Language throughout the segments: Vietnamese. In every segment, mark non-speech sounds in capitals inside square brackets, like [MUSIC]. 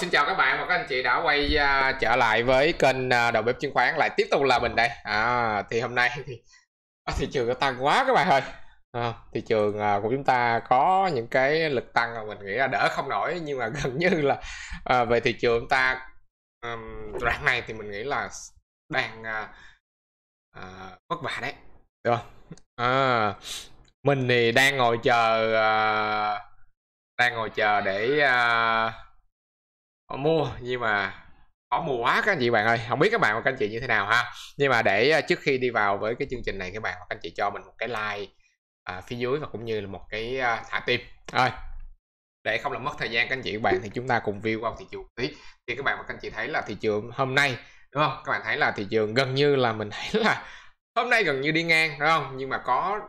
xin chào các bạn và các anh chị đã quay uh, trở lại với kênh uh, đầu bếp chứng khoán lại tiếp tục là mình đây à, thì hôm nay thì à, thị trường nó tăng quá các bạn ơi à, thị trường uh, của chúng ta có những cái lực tăng mà mình nghĩ là đỡ không nổi nhưng mà [LAUGHS] gần như là uh, về thị trường ta um, đoạn này thì mình nghĩ là đang uh, uh, vất vả đấy được không? À, mình thì đang ngồi chờ uh, đang ngồi chờ để uh, họ ờ, mua nhưng mà khó mua quá các anh chị bạn ơi không biết các bạn và các anh chị như thế nào ha nhưng mà để ờ, trước khi đi vào với cái chương trình này các bạn và các anh chị cho mình một cái like à, phía dưới và cũng như là một cái à, thả tim rồi để không làm mất thời gian các anh chị các bạn thì chúng ta cùng view qua thị trường tí thì các bạn và các anh chị thấy là thị trường hôm nay đúng không các bạn thấy là thị trường gần như là mình thấy là hôm nay gần như đi ngang đúng không nhưng mà có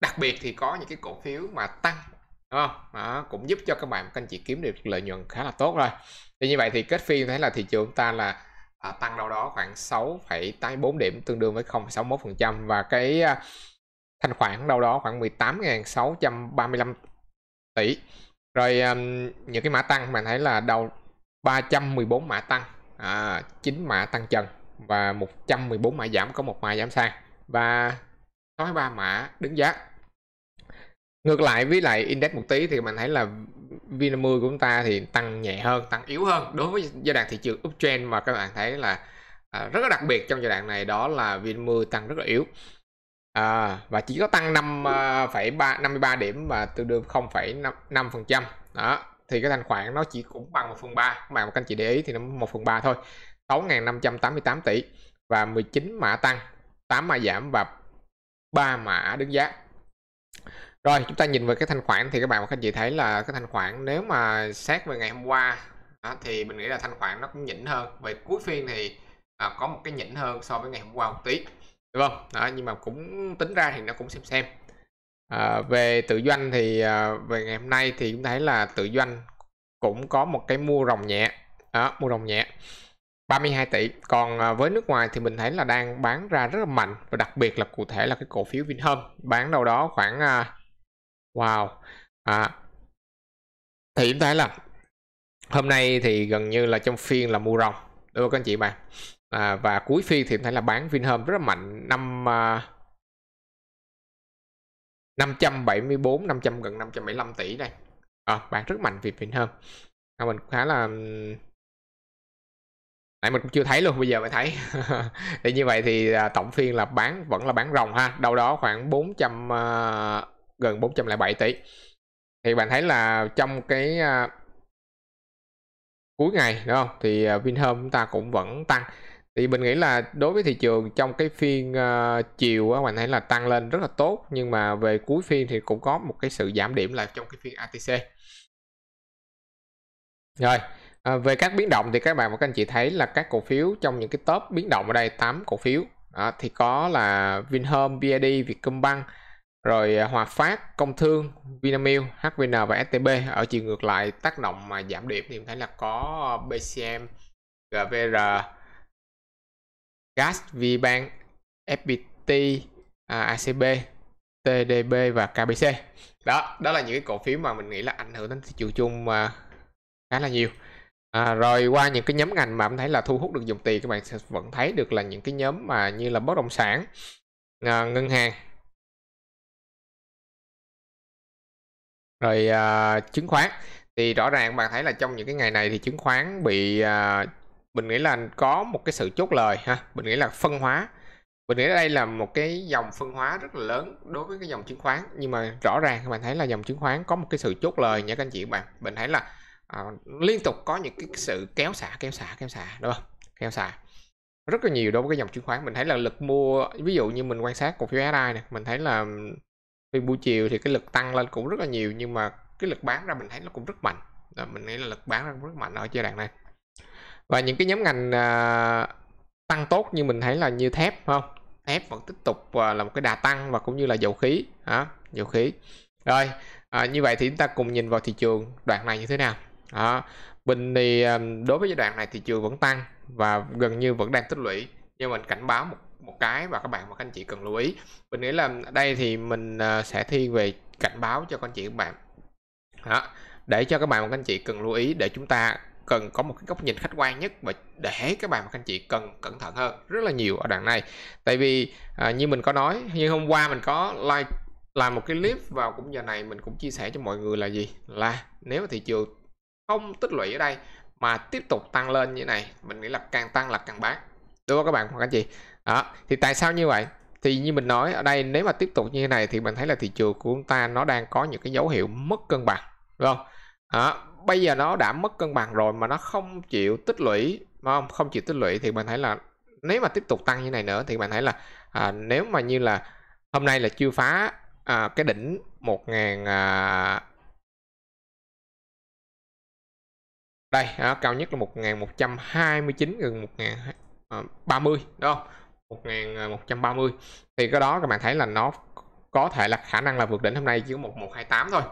đặc biệt thì có những cái cổ phiếu mà tăng không đó, cũng giúp cho các bạn các anh chị kiếm được lợi nhuận khá là tốt rồi thì như vậy thì kết phiên thấy là thị trường ta là à, tăng đâu đó khoảng 6,84 điểm tương đương với 0,61% và cái à, thanh khoản đâu đó khoảng 18.635 tỷ rồi um, những cái mã tăng mình thấy là đầu 314 mã tăng à, 9 mã tăng trần và 114 mã giảm có một mã giảm sàn và 63 mã đứng giá ngược lại với lại index một tí thì mình thấy là VN10 của chúng ta thì tăng nhẹ hơn tăng yếu hơn đối với giai đoạn thị trường uptrend mà các bạn thấy là à, rất là đặc biệt trong giai đoạn này đó là VN10 tăng rất là yếu à, và chỉ có tăng 5,3 53 à, điểm và tương đương 0,5% đó thì cái thanh khoản nó chỉ cũng bằng 1 phần 3 mà các anh chị để ý thì nó 1 phần 3 thôi 6.588 tỷ và 19 mã tăng 8 mã giảm và 3 mã đứng giá rồi chúng ta nhìn về cái thanh khoản thì các bạn và các anh chị thấy là cái thanh khoản nếu mà xét về ngày hôm qua đó, thì mình nghĩ là thanh khoản nó cũng nhỉnh hơn về cuối phiên thì à, có một cái nhỉnh hơn so với ngày hôm qua một tí đúng không đó, nhưng mà cũng tính ra thì nó cũng xem xem à, về tự doanh thì à, về ngày hôm nay thì chúng ta thấy là tự doanh cũng có một cái mua rồng nhẹ đó, mua rồng nhẹ 32 tỷ còn à, với nước ngoài thì mình thấy là đang bán ra rất là mạnh và đặc biệt là cụ thể là cái cổ phiếu Vinhome bán đâu đó khoảng à, wow à, thì chúng ta thấy là hôm nay thì gần như là trong phiên là mua rồng đúng không các anh chị bạn à, và cuối phiên thì thấy là bán Vinhome rất là mạnh năm à, 574 500 gần 575 tỷ đây à, bán rất mạnh việc Vinhome à, mình khá là nãy mình cũng chưa thấy luôn bây giờ mới thấy [LAUGHS] thì như vậy thì à, tổng phiên là bán vẫn là bán rồng ha đâu đó khoảng 400 à, gần 407 tỷ thì bạn thấy là trong cái uh, cuối ngày đúng không thì uh, Vinhome chúng ta cũng vẫn tăng thì mình nghĩ là đối với thị trường trong cái phiên uh, chiều các bạn thấy là tăng lên rất là tốt nhưng mà về cuối phiên thì cũng có một cái sự giảm điểm là trong cái phiên ATC rồi à, về các biến động thì các bạn và các anh chị thấy là các cổ phiếu trong những cái top biến động ở đây 8 cổ phiếu đó, thì có là Vinhome, BID, Vietcombank rồi à, Hòa Phát, Công Thương, Vinamilk, HVN và STB ở chiều ngược lại tác động mà giảm điểm thì mình thấy là có BCM, GVR, Gas, VBank, FPT, ACB, TDB à, và KBC. Đó, đó là những cái cổ phiếu mà mình nghĩ là ảnh hưởng đến thị trường chung à, khá là nhiều. À, rồi qua những cái nhóm ngành mà mình thấy là thu hút được dòng tiền các bạn sẽ vẫn thấy được là những cái nhóm mà như là bất động sản, ngân hàng rồi à, chứng khoán thì rõ ràng bạn thấy là trong những cái ngày này thì chứng khoán bị à, mình nghĩ là có một cái sự chốt lời ha mình nghĩ là phân hóa mình nghĩ đây là một cái dòng phân hóa rất là lớn đối với cái dòng chứng khoán nhưng mà rõ ràng các bạn thấy là dòng chứng khoán có một cái sự chốt lời nha các anh chị bạn mình thấy là à, liên tục có những cái sự kéo xả kéo xả kéo xả đúng không kéo xả rất là nhiều đối với cái dòng chứng khoán mình thấy là lực mua ví dụ như mình quan sát cổ phiếu SI này mình thấy là vì buổi chiều thì cái lực tăng lên cũng rất là nhiều nhưng mà cái lực bán ra mình thấy nó cũng rất mạnh à, mình nghĩ là lực bán ra cũng rất mạnh ở giai đoạn này và những cái nhóm ngành à, tăng tốt như mình thấy là như thép không thép vẫn tiếp tục à, là một cái đà tăng và cũng như là dầu khí à, dầu khí rồi à, như vậy thì chúng ta cùng nhìn vào thị trường đoạn này như thế nào à, bình thì à, đối với giai đoạn này thị trường vẫn tăng và gần như vẫn đang tích lũy nhưng mình cảnh báo một một cái và các bạn và các anh chị cần lưu ý mình nghĩ là đây thì mình à, sẽ thi về cảnh báo cho con chị các bạn đó để cho các bạn và các anh chị cần lưu ý để chúng ta cần có một cái góc nhìn khách quan nhất và để các bạn và các anh chị cần cẩn thận hơn rất là nhiều ở đoạn này tại vì à, như mình có nói như hôm qua mình có like làm một cái clip vào cũng giờ này mình cũng chia sẻ cho mọi người là gì là nếu thị trường không tích lũy ở đây mà tiếp tục tăng lên như này mình nghĩ là càng tăng là càng bán đúng không các bạn hoặc anh chị đó thì tại sao như vậy thì như mình nói ở đây nếu mà tiếp tục như thế này thì mình thấy là thị trường của chúng ta nó đang có những cái dấu hiệu mất cân bằng đúng không đó bây giờ nó đã mất cân bằng rồi mà nó không chịu tích lũy không không chịu tích lũy thì mình thấy là nếu mà tiếp tục tăng như này nữa thì bạn thấy là à, nếu mà như là hôm nay là chưa phá à, cái đỉnh 1000 à, đây à, cao nhất là một một trăm hai mươi chín gần một 1000 30 ờ, đúng không 1130 ờ, thì cái đó các bạn thấy là nó có thể là khả năng là vượt đỉnh hôm nay chỉ có 1128 thôi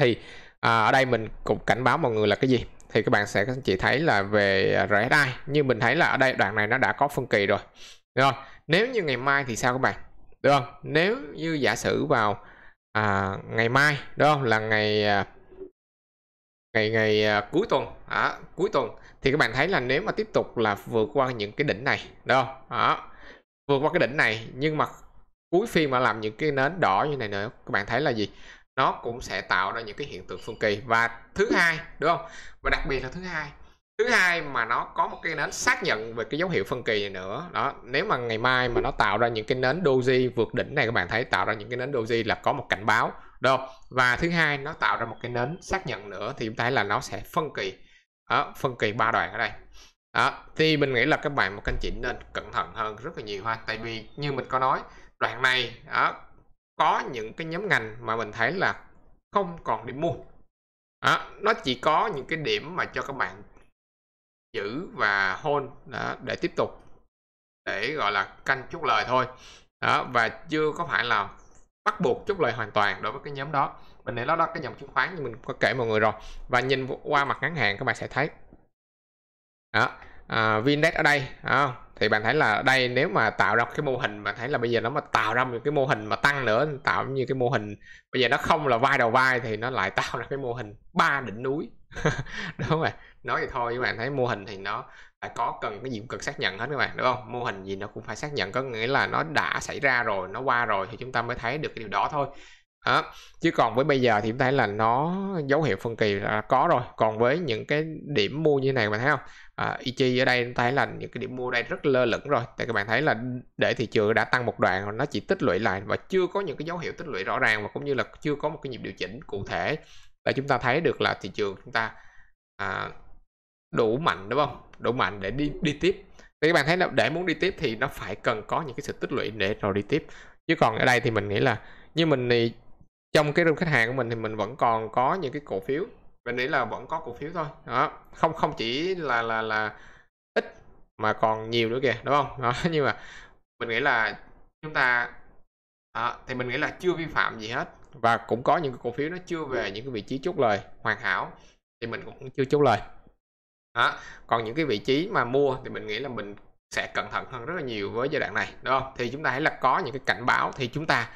thì à, ở đây mình cũng cảnh báo mọi người là cái gì thì các bạn sẽ các anh chị thấy là về à, RSI như mình thấy là ở đây đoạn này nó đã có phân kỳ rồi được không nếu như ngày mai thì sao các bạn đúng không nếu như giả sử vào à, ngày mai đúng không là ngày à, ngày ngày à, cuối tuần à, cuối tuần thì các bạn thấy là nếu mà tiếp tục là vượt qua những cái đỉnh này đúng không đó vượt qua cái đỉnh này nhưng mà cuối phiên mà làm những cái nến đỏ như này nữa các bạn thấy là gì nó cũng sẽ tạo ra những cái hiện tượng phân kỳ và thứ hai đúng không và đặc biệt là thứ hai thứ hai mà nó có một cái nến xác nhận về cái dấu hiệu phân kỳ này nữa đó nếu mà ngày mai mà nó tạo ra những cái nến doji vượt đỉnh này các bạn thấy tạo ra những cái nến doji là có một cảnh báo được và thứ hai nó tạo ra một cái nến xác nhận nữa thì chúng ta thấy là nó sẽ phân kỳ đó, phân kỳ ba đoạn ở đây đó, thì mình nghĩ là các bạn một anh chị nên cẩn thận hơn rất là nhiều ha tại vì như mình có nói đoạn này đó, có những cái nhóm ngành mà mình thấy là không còn điểm mua đó, nó chỉ có những cái điểm mà cho các bạn giữ và hôn để tiếp tục để gọi là canh chút lời thôi đó, và chưa có phải là bắt buộc chốt lời hoàn toàn đối với cái nhóm đó mình để đó đó cái dòng chứng khoán như mình có kể mọi người rồi và nhìn qua mặt ngắn hạn các bạn sẽ thấy đó à, Vindex ở đây à, thì bạn thấy là ở đây nếu mà tạo ra cái mô hình mà thấy là bây giờ nó mà tạo ra một cái mô hình mà tăng nữa tạo như cái mô hình bây giờ nó không là vai đầu vai thì nó lại [LAUGHS] tạo ra cái mô hình ba đỉnh núi [LAUGHS] đúng rồi nói vậy thôi các bạn thấy mô hình thì nó phải có cần cái gì cũng cần xác nhận hết các bạn đúng không mô hình gì nó cũng phải xác nhận có nghĩa là nó đã xảy ra rồi nó qua rồi thì chúng ta mới thấy được cái điều đó thôi đó. chứ còn với bây giờ thì chúng thấy là nó dấu hiệu phân kỳ là có rồi còn với những cái điểm mua như này mà thấy không à, Ichi ở đây chúng thấy là những cái điểm mua đây rất lơ lửng rồi tại các bạn thấy là để thị trường đã tăng một đoạn nó chỉ tích lũy lại và chưa có những cái dấu hiệu tích lũy rõ ràng và cũng như là chưa có một cái nhịp điều chỉnh cụ thể để chúng ta thấy được là thị trường chúng ta à, đủ mạnh đúng không đủ mạnh để đi đi tiếp thì các bạn thấy là để muốn đi tiếp thì nó phải cần có những cái sự tích lũy để rồi đi tiếp chứ còn ở đây thì mình nghĩ là như mình thì trong cái room khách hàng của mình thì mình vẫn còn có những cái cổ phiếu mình nghĩ là vẫn có cổ phiếu thôi đó không không chỉ là là là ít mà còn nhiều nữa kìa đúng không đó [LAUGHS] nhưng mà mình nghĩ là chúng ta đó, thì mình nghĩ là chưa vi phạm gì hết và cũng có những cái cổ phiếu nó chưa về ừ. những cái vị trí chốt lời hoàn hảo thì mình cũng chưa chốt lời đó. còn những cái vị trí mà mua thì mình nghĩ là mình sẽ cẩn thận hơn rất là nhiều với giai đoạn này đúng không thì chúng ta hãy là có những cái cảnh báo thì chúng ta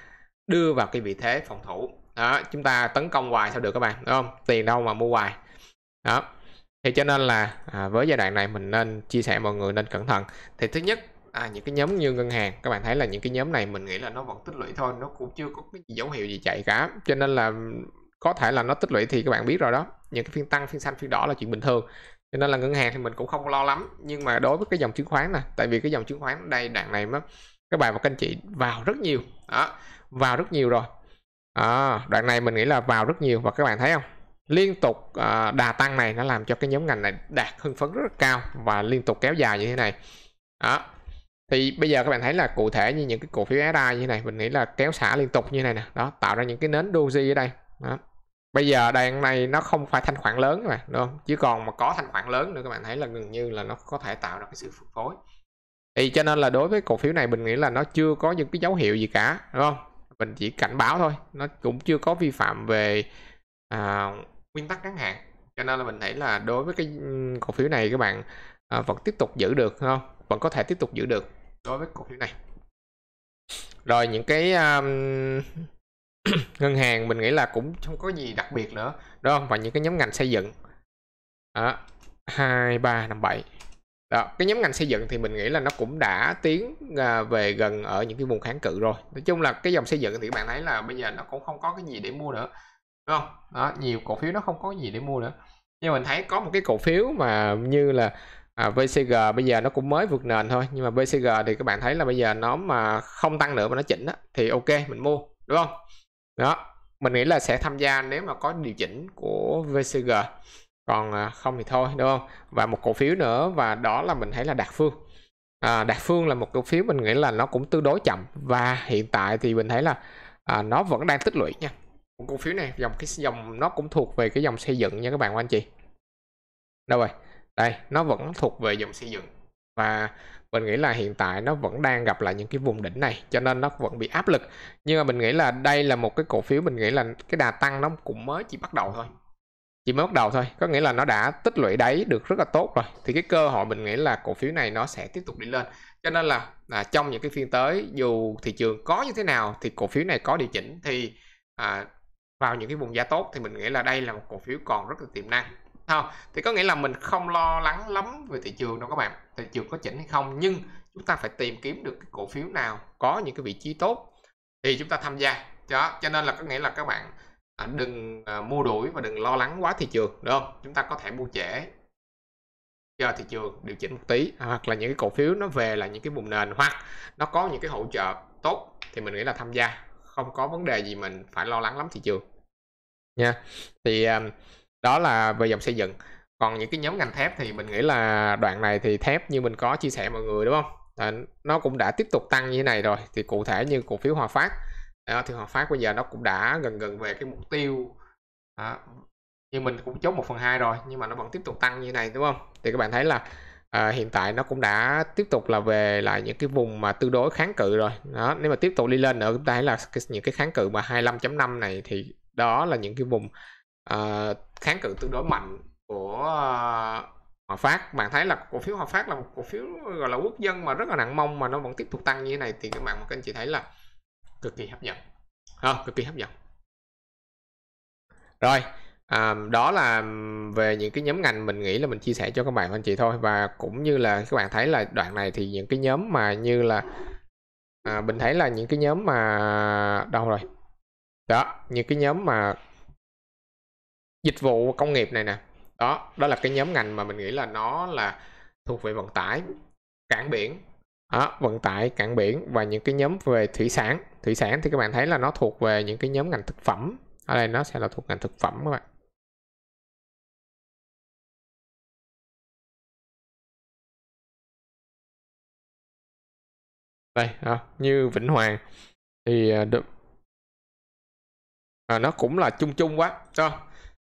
đưa vào cái vị thế phòng thủ đó, chúng ta tấn công hoài sao được các bạn đúng không tiền đâu mà mua hoài đó thì cho nên là à, với giai đoạn này mình nên chia sẻ mọi người nên cẩn thận thì thứ nhất à, những cái nhóm như ngân hàng các bạn thấy là những cái nhóm này mình nghĩ là nó vẫn tích lũy thôi nó cũng chưa có cái dấu hiệu gì chạy cả cho nên là có thể là nó tích lũy thì các bạn biết rồi đó những cái phiên tăng phiên xanh phiên đỏ là chuyện bình thường cho nên là ngân hàng thì mình cũng không lo lắm nhưng mà đối với cái dòng chứng khoán này tại vì cái dòng chứng khoán đây đoạn này mất các bạn và các anh chị vào rất nhiều đó vào rất nhiều rồi à, đoạn này mình nghĩ là vào rất nhiều và các bạn thấy không liên tục uh, đà tăng này nó làm cho cái nhóm ngành này đạt hưng phấn rất cao và liên tục kéo dài như thế này đó thì bây giờ các bạn thấy là cụ thể như những cái cổ phiếu SI như thế này mình nghĩ là kéo xả liên tục như này nè đó tạo ra những cái nến doji ở đây đó bây giờ đàn này nó không phải thanh khoản lớn các đúng không chứ còn mà có thanh khoản lớn nữa các bạn thấy là gần như là nó có thể tạo ra cái sự phân phối thì cho nên là đối với cổ phiếu này mình nghĩ là nó chưa có những cái dấu hiệu gì cả đúng không mình chỉ cảnh báo thôi nó cũng chưa có vi phạm về à, nguyên tắc ngắn hạn cho nên là mình thấy là đối với cái cổ phiếu này các bạn à, vẫn tiếp tục giữ được không vẫn có thể tiếp tục giữ được đối với cổ phiếu này rồi những cái um, [CLEARS THROAT] ngân hàng mình nghĩ là cũng không có gì đặc biệt nữa đúng không và những cái nhóm ngành xây dựng đó hai ba năm bảy đó cái nhóm ngành xây dựng thì mình nghĩ là nó cũng đã tiến à, về gần ở những cái vùng kháng cự rồi nói chung là cái dòng xây dựng thì bạn thấy là bây giờ nó cũng không có cái gì để mua nữa đúng không đó nhiều cổ phiếu nó không có gì để mua nữa nhưng mình thấy có một cái cổ phiếu mà như là à, VCG bây giờ nó cũng mới vượt nền thôi nhưng mà VCG thì các bạn thấy là bây giờ nó mà không tăng nữa mà nó chỉnh á, thì ok mình mua đúng không đó mình nghĩ là sẽ tham gia nếu mà có điều chỉnh của VCG còn à, không thì thôi đúng không và một cổ phiếu nữa và đó là mình thấy là Đạt Phương à, Đạt Phương là một cổ phiếu mình nghĩ là nó cũng tương đối chậm và hiện tại thì mình thấy là à, nó vẫn đang tích lũy nha một cổ phiếu này dòng cái dòng nó cũng thuộc về cái dòng xây dựng nha các bạn và anh chị đâu rồi đây nó vẫn thuộc về dòng xây dựng và mình nghĩ là hiện tại nó vẫn đang gặp lại những cái vùng đỉnh này cho nên nó vẫn bị áp lực nhưng mà mình nghĩ là đây là một cái cổ phiếu mình nghĩ là cái đà tăng nó cũng mới chỉ bắt đầu thôi chỉ mới bắt đầu thôi có nghĩa là nó đã tích lũy đáy được rất là tốt rồi thì cái cơ hội mình nghĩ là cổ phiếu này nó sẽ tiếp tục đi lên cho nên là à, trong những cái phiên tới dù thị trường có như thế nào thì cổ phiếu này có điều chỉnh thì à, vào những cái vùng giá tốt thì mình nghĩ là đây là một cổ phiếu còn rất là tiềm năng không thì có nghĩa là mình không lo lắng lắm về thị trường đâu các bạn thị trường có chỉnh hay không nhưng chúng ta phải tìm kiếm được cái cổ phiếu nào có những cái vị trí tốt thì chúng ta tham gia đó cho nên là có nghĩa là các bạn à, đừng à, mua đuổi và đừng lo lắng quá thị trường đúng không chúng ta có thể mua trễ do thị trường điều chỉnh một tí à, hoặc là những cái cổ phiếu nó về là những cái vùng nền hoặc nó có những cái hỗ trợ tốt thì mình nghĩ là tham gia không có vấn đề gì mình phải lo lắng lắm thị trường nha thì đó là về dòng xây dựng còn những cái nhóm ngành thép thì mình nghĩ là đoạn này thì thép như mình có chia sẻ mọi người đúng không nó cũng đã tiếp tục tăng như thế này rồi thì cụ thể như cổ phiếu Hòa Phát thì Hòa Phát bây giờ nó cũng đã gần gần về cái mục tiêu à, như mình cũng chốt một phần hai rồi nhưng mà nó vẫn tiếp tục tăng như thế này đúng không thì các bạn thấy là à, hiện tại nó cũng đã tiếp tục là về lại những cái vùng mà tương đối kháng cự rồi đó nếu mà tiếp tục đi lên nữa chúng ta thấy là những cái kháng cự mà 25.5 này thì đó là những cái vùng Ờ, kháng cự tương đối mạnh của uh, Hòa Phát bạn thấy là cổ phiếu Hòa Phát là một cổ phiếu gọi là quốc dân mà rất là nặng mông mà nó vẫn tiếp tục tăng như thế này thì các bạn các anh chị thấy là cực kỳ hấp dẫn à, cực kỳ hấp dẫn rồi à, đó là về những cái nhóm ngành mình nghĩ là mình chia sẻ cho các bạn anh chị thôi và cũng như là các bạn thấy là đoạn này thì những cái nhóm mà như là à, mình thấy là những cái nhóm mà đâu rồi đó những cái nhóm mà dịch vụ công nghiệp này nè đó đó là cái nhóm ngành mà mình nghĩ là nó là thuộc về vận tải cảng biển đó, vận tải cảng biển và những cái nhóm về thủy sản thủy sản thì các bạn thấy là nó thuộc về những cái nhóm ngành thực phẩm ở đây nó sẽ là thuộc ngành thực phẩm các bạn đây à, như Vĩnh Hoàng thì à, được à, nó cũng là chung chung quá không?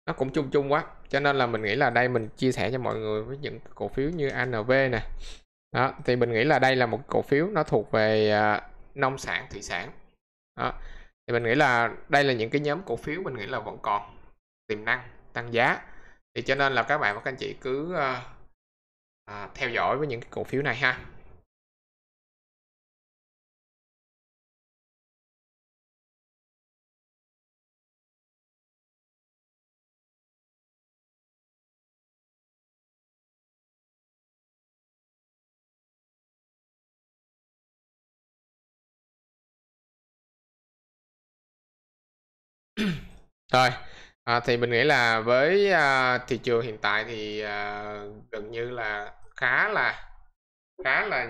nó cũng chung chung quá cho nên là mình nghĩ là đây mình chia sẻ cho mọi người với những cổ phiếu như ANV nè đó, thì mình nghĩ là đây là một cổ phiếu nó thuộc về uh, nông sản thủy sản đó. thì mình nghĩ là đây là những cái nhóm cổ phiếu mình nghĩ là vẫn còn tiềm năng tăng giá thì cho nên là các bạn và các anh chị cứ uh, uh, theo dõi với những cái cổ phiếu này ha Rồi, à, thì mình nghĩ là với à, thị trường hiện tại thì à, gần như là khá là khá là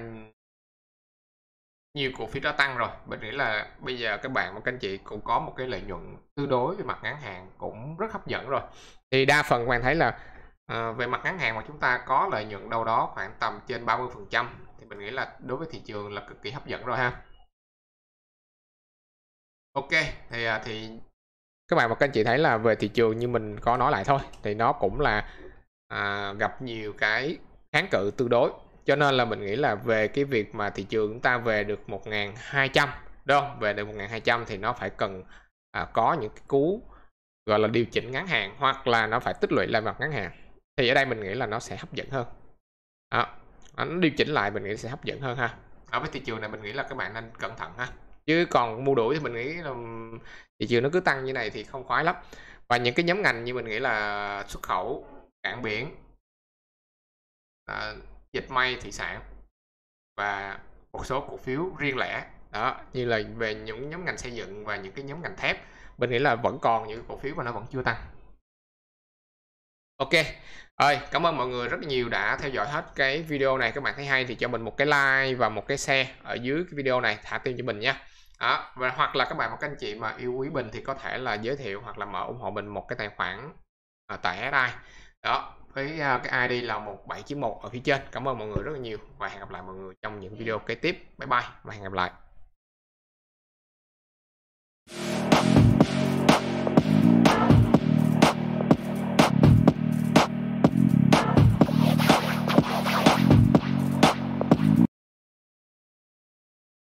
nhiều cổ phiếu đã tăng rồi mình nghĩ là bây giờ các bạn và các anh chị cũng có một cái lợi nhuận tương đối về mặt ngắn hạn cũng rất hấp dẫn rồi thì đa phần các bạn thấy là à, về mặt ngắn hạn mà chúng ta có lợi nhuận đâu đó khoảng tầm trên 30 phần trăm thì mình nghĩ là đối với thị trường là cực kỳ hấp dẫn rồi ha Ok thì à, thì các bạn và các anh chị thấy là về thị trường như mình có nói lại thôi thì nó cũng là à, gặp nhiều cái kháng cự tương đối cho nên là mình nghĩ là về cái việc mà thị trường chúng ta về được 1.200 đúng không về được 1.200 thì nó phải cần à, có những cái cú gọi là điều chỉnh ngắn hạn hoặc là nó phải tích lũy lại mặt ngắn hạn thì ở đây mình nghĩ là nó sẽ hấp dẫn hơn đó. nó điều chỉnh lại mình nghĩ sẽ hấp dẫn hơn ha ở với thị trường này mình nghĩ là các bạn nên cẩn thận ha chứ còn mua đuổi thì mình nghĩ là thị trường nó cứ tăng như này thì không khoái lắm và những cái nhóm ngành như mình nghĩ là xuất khẩu cảng biển à, dịch may thủy sản và một số cổ phiếu riêng lẻ đó như là về những nhóm ngành xây dựng và những cái nhóm ngành thép mình nghĩ là vẫn còn những cổ phiếu mà nó vẫn chưa tăng ok ơi cảm ơn mọi người rất nhiều đã theo dõi hết cái video này các bạn thấy hay thì cho mình một cái like và một cái share ở dưới cái video này thả tim cho mình nha đó, và hoặc là các bạn hoặc anh chị mà yêu quý bình thì có thể là giới thiệu hoặc là mở ủng hộ mình một cái tài khoản ở à, tại SI đó với cái à, ID là 1791 ở phía trên cảm ơn mọi người rất là nhiều và hẹn gặp lại mọi người trong những video kế tiếp bye bye và hẹn gặp lại